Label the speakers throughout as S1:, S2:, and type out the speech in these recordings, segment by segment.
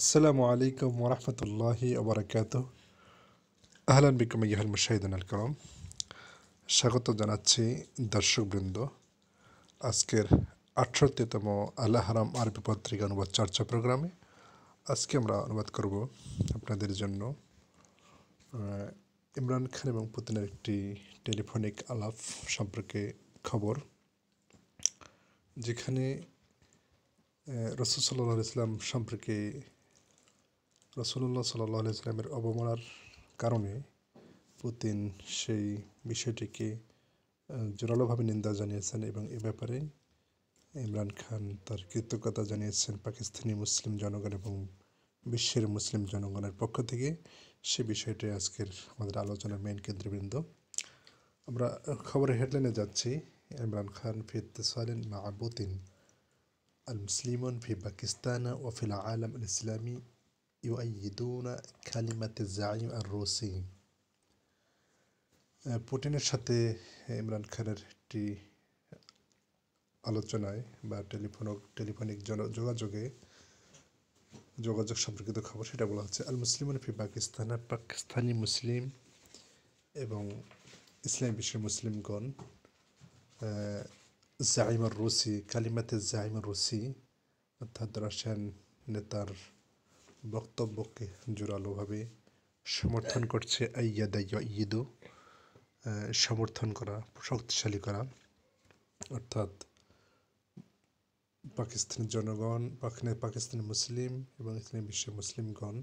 S1: আসসালামু আলাইকুম ওরহমতুল্লাহি আবরাকাত আহলান বিকুম ইয়াহাল মুশাহিদুল আলকরম স্বাগত জানাচ্ছি দর্শকবৃন্দ আজকের আটষট্টিতম আলাহারাম আরবি পত্রিকা অনুবাদ চর্চা প্রোগ্রামে আজকে আমরা অনুবাদ করব আপনাদের জন্য ইমরান খান এবং পুতিনের একটি টেলিফোনিক আলাপ সম্পর্কে খবর যেখানে রসদ সাল্লাহ ইসলাম সম্পর্কে রসুল্লাহ সাল্লাহ ইসলামের অবমানার কারণে পুতিন সেই বিষয়টিকে জোরালোভাবে নিন্দা জানিয়েছেন এবং এ ব্যাপারে ইমরান খান তার কৃতজ্ঞতা জানিয়েছেন পাকিস্তানি মুসলিম জনগণ এবং বিশ্বের মুসলিম জনগণের পক্ষ থেকে সে বিষয়টি আজকের আমাদের আলোচনার মেইন কেন্দ্রবৃন্দ আমরা খবরের হেডলাইনে যাচ্ছি ইমরান খান ফিতেসালেন আবুতিন আল মুসলিমন ফি পাকিস্তান ওফিল আলম আল ইসলামী ইউআইদুন খালিমাতে জাইম আর রোসি পুটিনের সাথে ইমরান খানের একটি আলোচনায় বা টেলিফোন টেলিফোনিক যোগাযোগে যোগাযোগ সম্পর্কিত খবর সেটা বলা হচ্ছে আল মুসলিম ফি পাকিস্তান পাকিস্তানি মুসলিম এবং ইসলামী বিশ্বের মুসলিমগণ জাইমার রুসি কালিমাতে জাইমার রুসি অর্থাৎ রাশিয়ান নেতার বক্তব্যকে জোরালোভাবে সমর্থন করছে ইয়াদু সমর্থন করা শক্তিশালী করা অর্থাৎ পাকিস্তানের জনগণ পাকিস্তানের মুসলিম এবং এখানে বিশ্বের মুসলিমগণ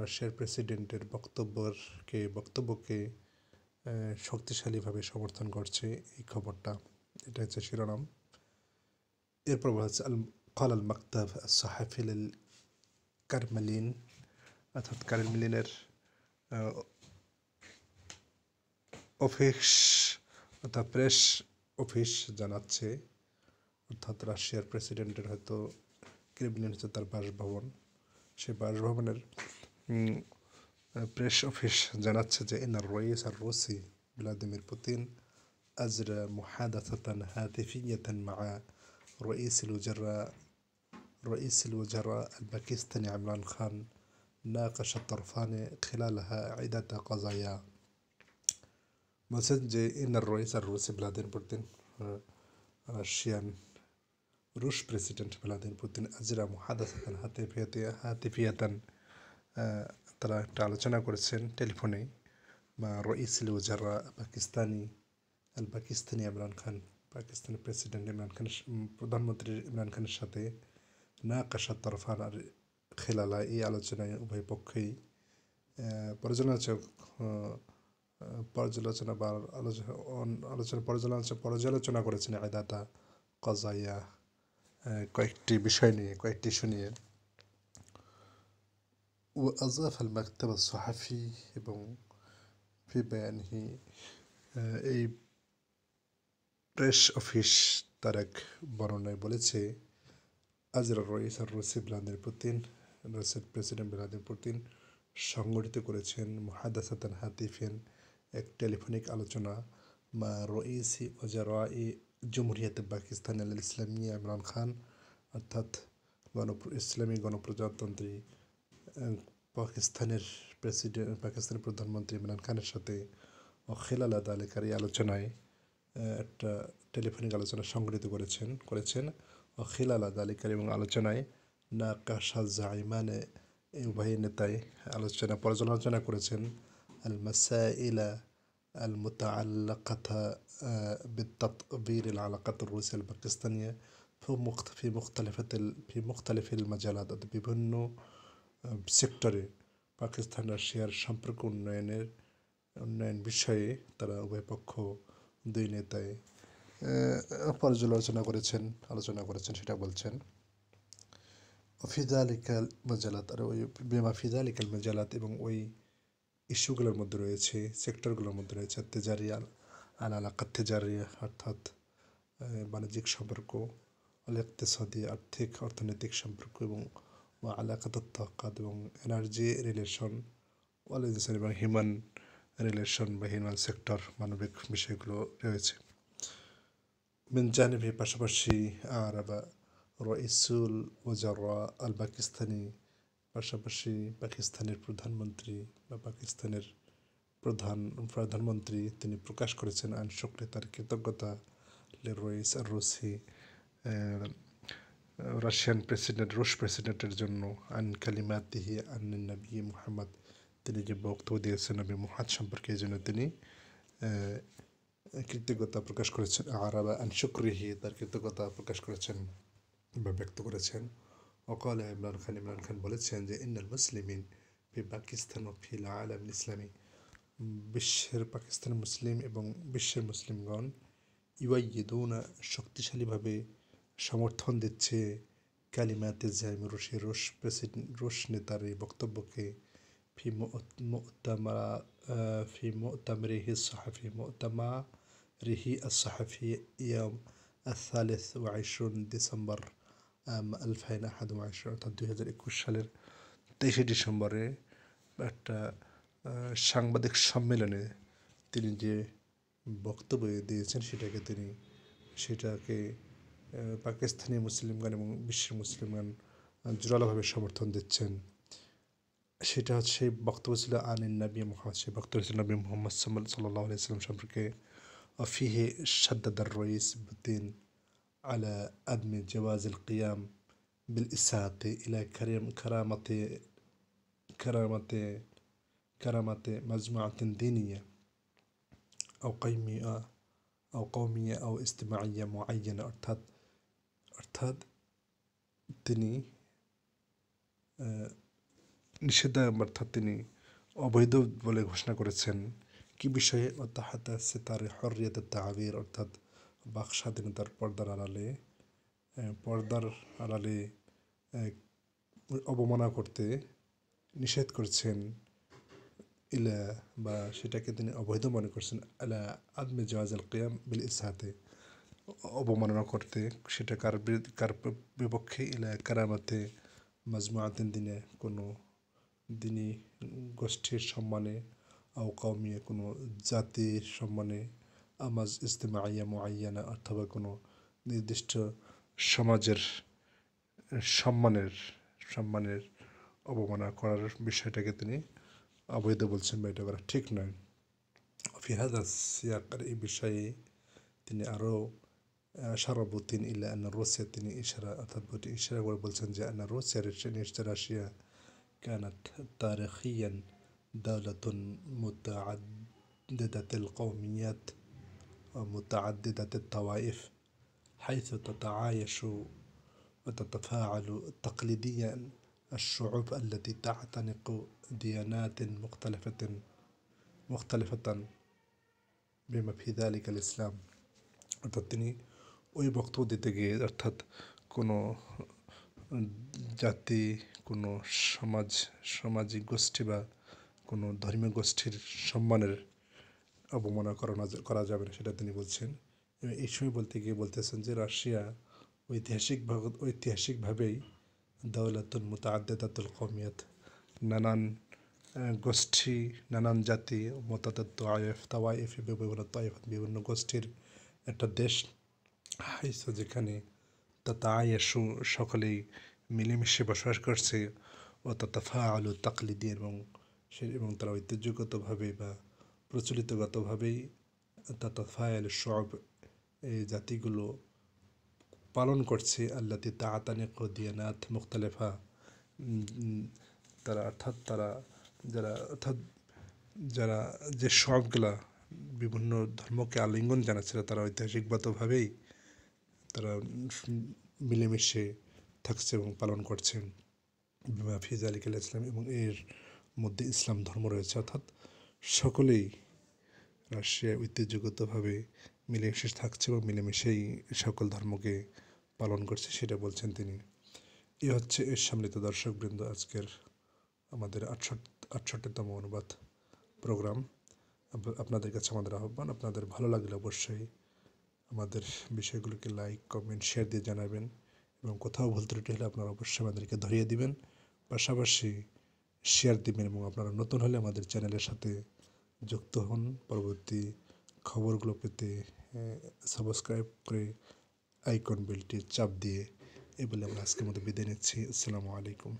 S1: রাশিয়ার প্রেসিডেন্টের বক্তব্যকে বক্তব্যকে শক্তিশালীভাবে সমর্থন করছে এই খবরটা এটা হচ্ছে শিরোনাম এরপর বলা হচ্ছে আল কাল আল মাকতাব সাহাফিল কারমেলিন অর্থাৎ কারমেলিনের অফিস অর্থাৎ প্রেস অফিস জানাচ্ছে অর্থাৎ রাশিয়ার প্রেসিডেন্টের হয়তো ক্রেমলিন হচ্ছে তার বাসভবন সেই বাসভবনের প্রেস অফিস জানাচ্ছে যে এনার রয়েস আর রুসি ভ্লাদিমির পুতিন أجرى محادثة هاتفية مع رئيس الوزراء رئيس الوزراء الباكستاني عمران خان ناقش الطرفان خلالها عدة قضايا مسجد إن الرئيس الروسي بلادين بوتين روشيان روش بريسيدنت بلادين بوتين أجرى محادثة هاتفية هاتفية ترى আলোচনা كورسين تليفوني مع رئيس الوزراء الباكستاني الباكستاني عمران خان باكستاني بريسيدنت عمران خان খানের مدري عمران خان সাথে না কাশার তরফানার খেলালা এই আলোচনায় উভয় পক্ষেই পর্যালোচক পর্যালোচনা বা আলোচনা পর্যালোচনা পর্যালোচনা করেছেন আয়দাতা কজাইয়া কয়েকটি বিষয় নিয়ে কয়েকটি শুনিয়ে ও আজাফ আল মাকতাব সাহাফি এবং ফি বয়ানহি এই প্রেস অফিস তার এক বর্ণনায় বলেছে আজরা রয়েস আর রসিদ ভ্লাদিমির পুতিন রাশিয়ার প্রেসিডেন্ট ভ্লাদিমির পুতিন সংগঠিত করেছেন মহাদাসাতান হাতিফেন এক টেলিফোনিক আলোচনা মা রইসি ওজারা ই জমহুরিয়াতে পাকিস্তান আল ইসলামিয়া ইমরান খান অর্থাৎ গণ ইসলামী গণপ্রজাতন্ত্রী পাকিস্তানের প্রেসিডেন্ট পাকিস্তানের প্রধানমন্ত্রী ইমরান খানের সাথে অখিলাল আদালিকার এই আলোচনায় একটা টেলিফোনিক আলোচনা সংগঠিত করেছেন করেছেন ও খিলালা জালিকার এবং আলোচনায় না জাইমান ইমানে উভয় নেতাই আলোচনা পর্যালোচনা করেছেন আল ইলা আল আল্লা কথা বীর মুতাআল্লাকাতা بالتطبير العلاقات الروسية الباكستانية في مختلف في مختلف المجالات বিভিন্ন সেক্টরে পাকিস্তান রাশিয়ার সম্পর্ক উন্নয়নের উন্নয়ন বিষয়ে তারা উভয় পক্ষ দুই নেতায় পর্যালোচনা করেছেন আলোচনা করেছেন সেটা বলছেন ফিদালিকাল মজালাত আর ওই বেমা ফিদালিকাল মজালাত এবং ওই ইস্যুগুলোর মধ্যে রয়েছে সেক্টরগুলোর মধ্যে রয়েছে তেজারিয়াল আল আলাকা তেজারিয়া অর্থাৎ বাণিজ্যিক সম্পর্ক আল ইকতেসাদি আর্থিক অর্থনৈতিক সম্পর্ক এবং তত্ত্বাকাত এবং এনার্জি রিলেশন অল এবং হিউম্যান রিলেশন বা হিউম্যান সেক্টর মানবিক বিষয়গুলো রয়েছে من জানিবি পাশাপাশি আরব রইসুল ওজাররা আল পাকিস্তানি পাশাপাশি পাকিস্তানের প্রধানমন্ত্রী বা পাকিস্তানের প্রধান প্রধানমন্ত্রী তিনি প্রকাশ করেছেন আইন শুক্রে তার কৃতজ্ঞতা লে রয়েস আর রুসি রাশিয়ান প্রেসিডেন্ট রুশ প্রেসিডেন্টের জন্য আন কালিমাতিহি আন নবী মুহাম্মদ তিনি যে বক্তব্য দিয়েছেন নবী মুহাম্মদ সম্পর্কে এই জন্য তিনি কৃতজ্ঞতা প্রকাশ করেছেন আরাবা আন শুক্রিহি তার কৃতজ্ঞতা প্রকাশ করেছেন বা ব্যক্ত করেছেন অকাল ইমরান খান ইমরান খান বলেছেন যে ইন্ডাল মুসলিমিন ফি পাকিস্তান ও ফিল আলম ইসলামী বিশ্বের পাকিস্তান মুসলিম এবং বিশ্বের মুসলিমগণ ইউআইয়েদৌনা শক্তিশালীভাবে সমর্থন দিচ্ছে কালিমাতে জাইম রুশের রুশ প্রেসিডেন্ট রুশ নেতার এই বক্তব্যকে ফি মোতামা ফি মোতামরে হিস সাহাফি মোতামা ريحي الصحفي يوم الثالث وعشرون ডিসেম্বর আলফ হাইন আহাদ ওয়াইশন অর্থাৎ দুই হাজার একুশ সালের তেইশে ডিসেম্বরে একটা সাংবাদিক সম্মেলনে তিনি যে বক্তব্য দিয়েছেন সেটাকে তিনি সেটাকে পাকিস্তানি মুসলিমগণ এবং বিশ্বের মুসলিমগণ জোরালোভাবে সমর্থন দিচ্ছেন সেটা হচ্ছে বক্তব্য ছিল আনিন নবী মোহাম্মদ সেই বক্তব্য ছিল নবী মোহাম্মদ সাল্লাহ আলিয়া সাল্লাম সম্পর্কে وفيه شدد الرئيس بوتين على عدم جواز القيام بالإساءة إلى كريم كرامة كرامة كرامة مجموعة دينية أو قيمية أو قومية أو اجتماعية معينة ارتد ارتد তিনি নিষেধাজ্ঞা অর্থাৎ তিনি অবৈধ বলে ঘোষণা করেছেন কি বিষয়ে আছে তার হরিয়াত তাহাবির অর্থাৎ বাক স্বাধীনতার পর্দার আড়ালে পর্দার আড়ালে অবমাননা করতে নিষেধ করছেন ইলা বা সেটাকে তিনি অবৈধ মনে করছেন আলা আদমে জওয়াজ আল কিয়াম বিল ইসাহাতে অবমাননা করতে সেটা কার কার বিপক্ষে ইলা কারামাতে আদিন দিনে কোনো দিনই গোষ্ঠীর সম্মানে আওকামিয়া কোনো জাতির সম্মানে আমাজ ইজতেমা আইয়া মোয়াইয়ানা অথবা কোনো নির্দিষ্ট সমাজের সম্মানের সম্মানের অবমাননা করার বিষয়টাকে তিনি অবৈধ বলছেন বা এটা করা ঠিক নয় ফিহাদা সিয়াকার এই বিষয়ে তিনি আরও সারাবুদ্দিন ইল্লা আন্না রোসিয়া তিনি ইশারা অর্থাৎ ইশারা করে বলছেন যে আন্না রোসিয়া নিশ্চয় রাশিয়া কানাত তারেখিয়ান دولة متعددة القوميات ومتعددة الطوائف حيث تتعايش وتتفاعل تقليديا الشعوب التي تعتنق ديانات مختلفة مختلفة بما في ذلك الإسلام وتتني وي ওই دي تجي ارتد كونو جاتي كونو شماج شماجي সামাজিক কোনো ধর্মীয় গোষ্ঠীর সম্মানের অবমাননা করা যাবে না সেটা তিনি বলছেন এই সময় বলতে গিয়ে বলতেছেন যে রাশিয়া ঐতিহাসিক ঐতিহাসিকভাবেই দৌলাতুল মোতাদ্দাতুল কমিয়াত নানান গোষ্ঠী নানান জাতি মতাদত্ত তায়েফ তাওয়াইফ বিভিন্ন তায়েফ বিভিন্ন গোষ্ঠীর একটা দেশ হাইছে যেখানে তাতা আয়েসু সকলেই মিলেমিশে বসবাস করছে ও তাতা ফা আলু তাকলিদি এবং সে এবং তারা ঐতিহ্যগতভাবে বা প্রচলিতগতভাবেই তাতাফায়েল সব এই জাতিগুলো পালন করছে আল্লাহ তাতানে কদিয়ানাথ মুখতালেফা তারা অর্থাৎ তারা যারা অর্থাৎ যারা যে সবগুলা বিভিন্ন ধর্মকে আলিঙ্গন জানাচ্ছিল তারা ঐতিহাসিকগতভাবেই তারা মিলেমিশে থাকছে এবং পালন করছেন ফিজ আলিকাল ইসলাম এবং এর মধ্যে ইসলাম ধর্ম রয়েছে অর্থাৎ সকলেই রাশিয়া ঐতিহ্যগতভাবে মিলেমিশে থাকছে এবং মিলেমিশেই সকল ধর্মকে পালন করছে সেটা বলছেন তিনি এ হচ্ছে এর সম্মিলিত দর্শকবৃন্দ আজকের আমাদের আটষট্টি আটষট্টিতম অনুবাদ প্রোগ্রাম আপনাদের কাছে আমাদের আহ্বান আপনাদের ভালো লাগলে অবশ্যই আমাদের বিষয়গুলোকে লাইক কমেন্ট শেয়ার দিয়ে জানাবেন এবং কোথাও ভুল ত্রুটি হলে আপনারা অবশ্যই আমাদেরকে ধরিয়ে দিবেন পাশাপাশি শেয়ার দিবেন এবং আপনারা নতুন হলে আমাদের চ্যানেলের সাথে যুক্ত হন পরবর্তী খবরগুলো পেতে সাবস্ক্রাইব করে আইকন বেলটির চাপ দিয়ে এ বলে আমরা আজকের মতো বিদায় নিচ্ছি আসসালামু আলাইকুম